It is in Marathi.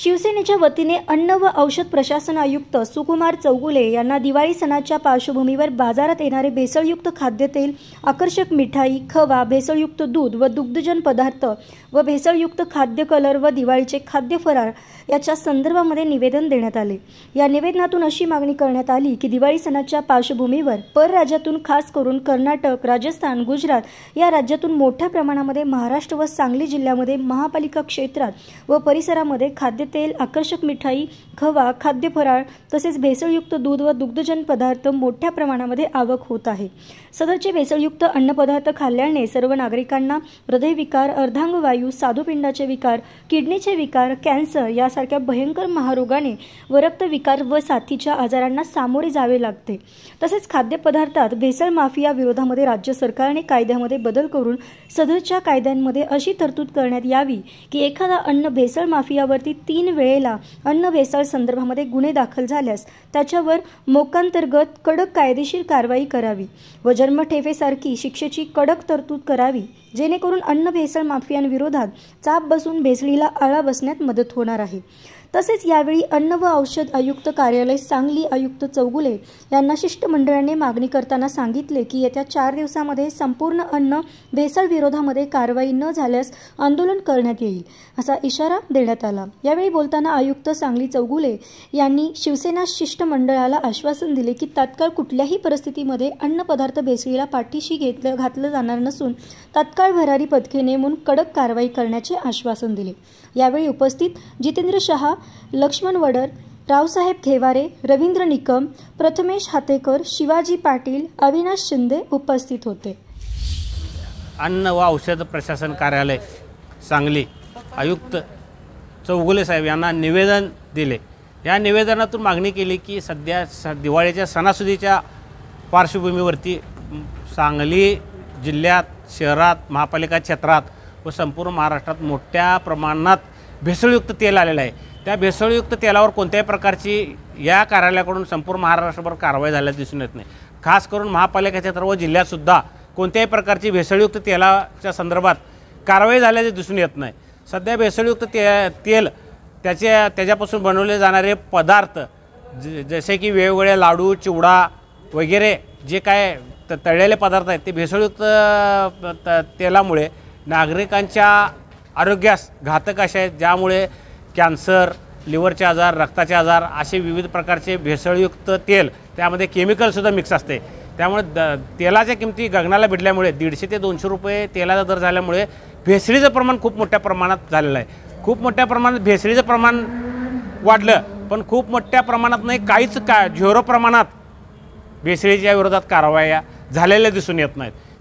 शिवसेनेच्या वतीने अन्न व औषध प्रशासन आयुक्त सुकुमार चौगुले यांना दिवाळी सणाच्या पार्श्वभूमीवर बाजारात येणारे भेसळयुक्त खाद्यतेल आकर्षक मिठाई खवा भेसळयुक्त दूध व दुग्धजन पदार्थ व भेसळयुक्त खाद्य कलर व दिवाळीचे खाद्य फराळ याच्या संदर्भामध्ये निवेदन देण्यात आले या निवेदनातून अशी मागणी करण्यात आली की दिवाळी सणाच्या पार्श्वभूमीवर परराज्यातून खास करून कर्नाटक राजस्थान गुजरात या राज्यातून मोठ्या प्रमाणामध्ये महाराष्ट्र व सांगली जिल्ह्यामध्ये महापालिका क्षेत्रात व परिसरामध्ये खाद्य तेल आकर्षक मिठाई खवा खाद्य फराळ तसेच भेसळयुक्त दूध व दुग्धजन्य पदार्थ मोठ्या प्रमाणामध्ये आवक होत आहे सदरचे भेसळयुक्त अन्नपदार्थ खाल्ल्याने सर्व नागरिकांना हृदयविकार अर्धांगवायू साधूपिंडाचे विकार किडनीचे विकार कॅन्सर यासारख्या भयंकर महारोगाने व रक्तविकार व साथीच्या आजारांना सामोरे जावे लागते तसेच खाद्यपदार्थात भेसळ माफिया विरोधामध्ये राज्य सरकारने कायद्यामध्ये बदल करून सदरच्या कायद्यांमध्ये अशी तरतूद करण्यात यावी की एखादा अन्न भेसळ माफियावरती तीन वेळेला अन्न भेसळ संदर्भामध्ये गुन्हे दाखल झाल्यास त्याच्यावर मोकांतर्गत कडक कायदेशीर कारवाई करावी व जन्मठेफेसारखी शिक्षेची कडक तरतूद करावी जेणेकरून अन्न भेसळ माफियांविरोधात चाप बसून भेसळीला आळा बसण्यात मदत होणार आहे तसेच यावेळी अन्न व औषध आयुक्त कार्यालय सांगली आयुक्त चौगुले यांना शिष्टमंडळाने मागणी करताना सांगितले की येत्या चार दिवसामध्ये संपूर्ण अन्न भेसळविरोधामध्ये कारवाई न झाल्यास आंदोलन करण्यात येईल असा इशारा देण्यात आला यावेळी बोलताना आयुक्त सांगली चौगुले यांनी शिवसेना शिष्टमंडळाला आश्वासन दिले की तात्काळ कुठल्याही परिस्थितीमध्ये अन्न पदार्थ भेसळीला पाठीशी घेतलं घातलं जाणार नसून तात्काळ भरारी पथके नेमून कडक कारवाई करण्याचे आश्वासन दिले यावेळी उपस्थित जितेंद्र शहा लक्ष्मण वडर रावसाहेब घेवारे रवींद्र निकम प्रथमेश हातेकर शिवाजी पाटील अविनाश शिंदे उपस्थित होते अन्न व औषध प्रशासन कार्यालय सांगली आयुक्त चौगुले साहेब यांना निवेदन दिले या निवेदनातून मागणी केली की सध्या स दिवाळीच्या सणासुदीच्या पार्श्वभूमीवरती सांगली जिल्ह्यात शहरात महापालिका क्षेत्रात व संपूर्ण महाराष्ट्रात मोठ्या प्रमाणात भेसळयुक्त तेल आलेलं आहे त्या भेसळयुक्त तेलावर कोणत्याही प्रकारची या कार्यालयाकडून संपूर्ण महाराष्ट्रभर कारवाई झाल्यास दिसून येत नाही खास करून महापालिकेच्या सर्व जिल्ह्यातसुद्धा कोणत्याही प्रकारची भेसळयुक्त तेलाच्या संदर्भात कारवाई झाल्याचे दिसून येत नाही सध्या भेसळयुक्त ते तेल त्याच्या त्याच्यापासून बनवले जाणारे पदार्थ ज जसे की वेगवेगळे लाडू चिवडा वगैरे जे काय त तळलेले पदार्थ आहेत ते भेसळयुक्त तेलामुळे नागरिकांच्या आरोग्यास घातक असे आहेत ज्यामुळे कॅन्सर लिव्हरचे आजार रक्ताचे आजार असे विविध प्रकारचे भेसळयुक्त तेल त्यामध्ये केमिकलसुद्धा मिक्स असते त्यामुळे द तेलाच्या किमती गगनाला भिडल्यामुळे दीडशे ते दोनशे रुपये तेलाचा दर झाल्यामुळे भेसळीचं प्रमाण खूप मोठ्या प्रमाणात झालेलं आहे खूप मोठ्या प्रमाणात भेसळीचं प्रमाण वाढलं पण खूप मोठ्या प्रमाणात नाही काहीच का झोरो प्रमाणात भेसळीच्या विरोधात कारवाया झालेल्या दिसून येत नाहीत